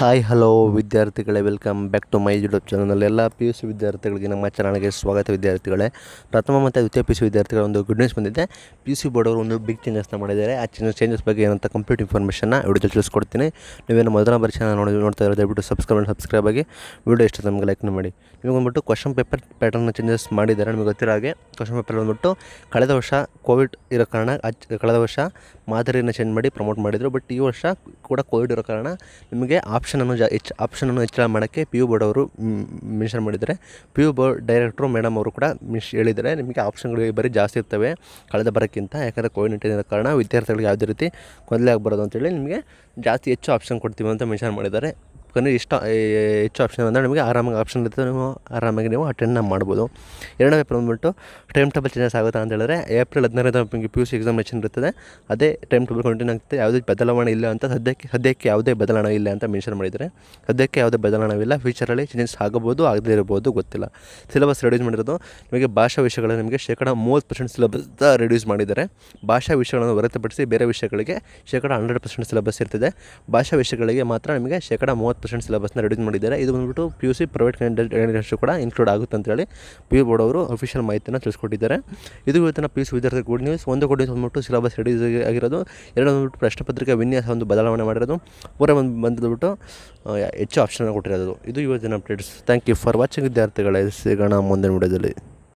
hi hello ವಿದ್ಯಾರ್ಥಿಗಳೇ welcome back to my YouTube ಚಾನಲ್ನಲ್ಲಿ ಎಲ್ಲ ಪಿ ಯು ಸಿ ವಿದ್ಯಾರ್ಥಿಗಳಿಗೆ ನಮ್ಮ ಚಾನಲ್ಗೆ ಸ್ವಾಗತ ವಿದ್ಯಾರ್ಥಿಗಳೇ ಪ್ರಥಮ ಮತ್ತು ದ್ವಿತೀಯ ಪಿ ಯು ಸಿ ವಿದ್ಯಾರ್ಥಿಗಳ ಒಂದು ಗುಡ್ ನ್ಯೂಸ್ ಬಂದಿದೆ ಪಿ ಯು ಸಿ ಬೋರ್ಡ್ ಅವರು ಒಂದು ಬಿಗ್ ಚೇಂಜಸ್ನ ಮಾಡಿದ್ದಾರೆ ಆ ಚೇಂಜಸ್ ಚೇಂಜಸ್ ಬಗ್ಗೆ ಏನಂತ ಕಂಪ್ಲೀಟ್ ಇನ್ಫಾರ್ಮೇಷನ್ನ ವಿಡಿಯೋ ತಿಳಿಸ್ಕೊಡ್ತೀನಿ ನೀವೇನು ಮೊದಲ ಬಾರಿ ಚಾನಲ್ ನೋಡಿ ನೋಡ್ತಾ ಇರೋ ದಯವಿಟ್ಟು ಸಬ್ಸ್ಕ್ರೈಬ್ ಸಬ್ಸ್ಕ್ರೈಬ್ ಆಗಿ ವಿಡಿಯೋ ಇಷ್ಟ ನಮಗೆ ಲೈಕ್ ಮಾಡಿ ನಿಮಗೆ ಬಂದ್ಬಿಟ್ಟು ಕ್ವಶನ್ ಪೇಪರ್ ಪ್ಯಾಟರ್ನ ಚೇಂಜಸ್ ಮಾಡಿದ್ದಾರೆ ನಿಮಗೆ ಗೊತ್ತಿರೋ ಹಾಗೆ ಕ್ವಶನ್ ಪೇಪರ್ ಬಂದ್ಬಿಟ್ಟು ಕಳೆದ ವರ್ಷ ಕೋವಿಡ್ ಇರೋ ಕಾರಣ ಕಳೆದ ವರ್ಷ ಮಾದರಿಯನ್ನು ಚೇಂಜ್ ಮಾಡಿ ಪ್ರಮೋಟ್ ಮಾಡಿದರು ಬಟ್ ಈ ವರ್ಷ ಕೂಡ ಕೋವಿಡ್ ಇರೋ ಕಾರಣ ನಿಮಗೆ ಆಪ್ಷನ್ ಆಪ್ಷನನ್ನು ಜಾ ಹೆಚ್ಚು ಆಪ್ಷನನ್ನು ಹೆಚ್ಚಳ ಮಾಡೋಕ್ಕೆ ಪಿ ಯು ಬೋರ್ಡ್ ಅವರು ಮೆನ್ಷನ್ ಮಾಡಿದ್ದಾರೆ P U board director madam ಅವರು ಕೂಡ ಮಿಸ್ ಹೇಳಿದ್ದಾರೆ ನಿಮಗೆ ಆಪ್ಷನ್ಗಳು ಬರೀ ಜಾಸ್ತಿ ಇರ್ತವೆ ಕಳೆದ ಬರೋಕ್ಕಿಂತ ಯಾಕಂದರೆ ಕೋವಿಡ್ ನೈನ್ಟೀನ್ ಇರೋ ಕಾರಣ ವಿದ್ಯಾರ್ಥಿಗಳಿಗೆ ಯಾವುದೇ ರೀತಿ ಗೊಂದಲ ಆಗಬಾರ್ದು ಅಂತೇಳಿ ನಿಮಗೆ ಜಾಸ್ತಿ ಹೆಚ್ಚು ಆಪ್ಷನ್ ಕೊಡ್ತೀವಿ ಅಂತ ಮೆನ್ಷನ್ ಮಾಡಿದ್ದಾರೆ ಯಾಕಂದರೆ ಇಷ್ಟ ಹೆಚ್ಚು ಆಪ್ಷನ್ ಅಂದರೆ ನಿಮಗೆ ಆರಾಮಾಗಿ ಆಪ್ಷನ್ ಇರ್ತದೆ ನೀವು ಆರಾಮಾಗಿ ನೀವು ಅಟೆಂಡ್ನ ಮಾಡ್ಬೋದು ಎರಡನೇ ಪೇಪರ್ ಬಂದುಬಿಟ್ಟು ಟೈಮ್ ಟೇಬಲ್ ಚೇಂಜಸ್ ಆಗುತ್ತೆ ಅಂತ ಹೇಳಿದ್ರೆ ಏಪ್ರಿಲ್ ಹದಿನಾರನೇ ನಿಮಗೆ ಪಿ ಯು ಸಿ ಎಕ್ಸಾಮಿನೇಷನ್ ಇರ್ತದೆ ಅದೇ ಟೈಮ್ ಟೇಬಲ್ ಕಂಟಿನ್ಯೂ ಆಗ್ತದೆ ಯಾವುದೇ ಬದಲಾವಣೆ ಇಲ್ಲ ಅಂತ ಸದ್ಯಕ್ಕೆ ಸದ್ಯಕ್ಕೆ ಯಾವುದೇ ಬದಲಾವಣೆ ಇಲ್ಲ ಅಂತ ಮೆನ್ಷನ್ ಮಾಡಿದ್ದಾರೆ ಸದ್ಯಕ್ಕೆ ಯಾವುದೇ ಬದಲಾವಣೆ ಇಲ್ಲ ಫ್ಯೂಚರಲ್ಲಿ ಚೇಂಜಸ್ ಆಗಬಹುದು ಆಗದೇ ಇರಬಹುದು ಗೊತ್ತಿಲ್ಲ ಸಿಲೆಬಸ್ ರೆಡ್ಯೂಸ್ ಮಾಡಿರೋದು ನಿಮಗೆ ಭಾಷಾ ವಿಷಯಗಳು ನಿಮಗೆ ಶೇಕಡ ಮೂವತ್ತು ಪರ್ಸೆಂಟ್ ಸಿಲೆಬಸ್ ರೆಡ್ಯೂಸ್ ಮಾಡಿದ್ದಾರೆ ಭಾಷಾ ವಿಷಯಗಳನ್ನು ಹೊರತುಪಡಿಸಿ ಬೇರೆ ವಿಷಯಗಳಿಗೆ ಶೇಕಡ ಹಂಡ್ರೆಡ್ ಪರ್ಸೆಂಟ್ ಸಿಲೆಬಸ್ ಇರ್ತದೆ ಭಾಷಾ ವಿಷಯಗಳಿಗೆ ಮಾತ್ರ ನಿಮಗೆ ಶೇಕಡ ಮೂವತ್ತು ಪರ್ಸೆಂಟ್ ಸಿಲೆಬಸ್ನ ರೆಡ್ಯೂಸ್ ಮಾಡಿದ್ದಾರೆ ಇದು ಬಂದುಬಿಟ್ಟು P U C private candidates ಕೂಡ ಇನ್ಕ್ಲೂಡ್ ಆಗುತ್ತೆ ಅಂತೇಳಿ ಪಿ ಯು ಬೋರ್ಡ್ ಅವರು ಅಫಿಷಿಯಲ್ ಮಾಹಿತಿಯನ್ನು ತಿಳಿಸ್ಕೊಟ್ಟಿದ್ದಾರೆ ಇದು ಇವತ್ತಿನ ಪಿ ಯು ಸಿ ವಿದ್ಯಾರ್ಥಿ ಗುಡ್ ನ್ಯೂಸ್ ಒಂದು ಗುಡ್ ನ್ಯೂಸ್ ಬಂದ್ಬಿಟ್ಟು ಸಿಲೆಬಸ್ ರೆಡ್ಯೂಸ್ ಆಗಿರೋದು ಎರಡು ಬಂದ್ಬಿಟ್ಟು ಪ್ರಶ್ನೆಪತ್ರಿಕೆ ವಿನ್ಯಾಸ ಒಂದು ಬದಲಾವಣೆ ಮಾಡಿರೋದು ಪೂರ ಬಂದು ಬಂದುಬಿಟ್ಟು ಹೆಚ್ಚು ಆಪ್ಷನ್ ಕೊಟ್ಟಿರೋದು ಇದು ಇವತ್ತಿನ updates thank you for watching ವಿದ್ಯಾರ್ಥಿಗಳ ಸಿಗೋಣ ಮುಂದಿನ ವಿಡಿಯೋದಲ್ಲಿ